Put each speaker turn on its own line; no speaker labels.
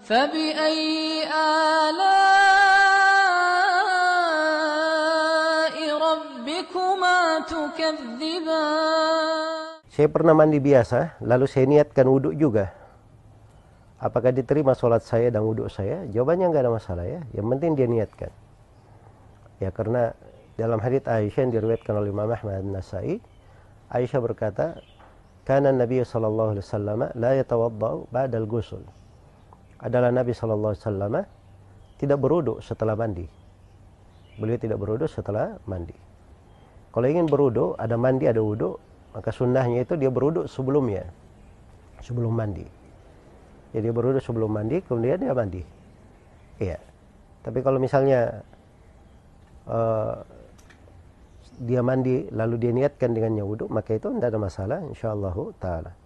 فبأي آلاء ربكما تكذبان Saya pernah mandi biasa, lalu saya niatkan wudhu juga. Apakah diterima sholat saya dan wudhu saya? Jawabannya nggak ada masalah ya. Yang penting dia niatkan. Ya karena dalam hadits Aisyah yang diriwayatkan oleh Imam Ahmad Nasai, Aisyah berkata, karena Nabi sallallahu alaihi wasallam la yatawaddau ba'dal ghusl adalah Nabi Shallallahu Alaihi tidak beruduk setelah mandi. Beliau tidak beruduk setelah mandi. Kalau ingin beruduk, ada mandi, ada wuduk, maka sunnahnya itu dia beruduk sebelumnya, sebelum mandi. Jadi ya, dia beruduk sebelum mandi, kemudian dia mandi. Iya. Tapi kalau misalnya uh, dia mandi lalu dia niatkan dengan wuduk, maka itu tidak ada masalah insyaallah taala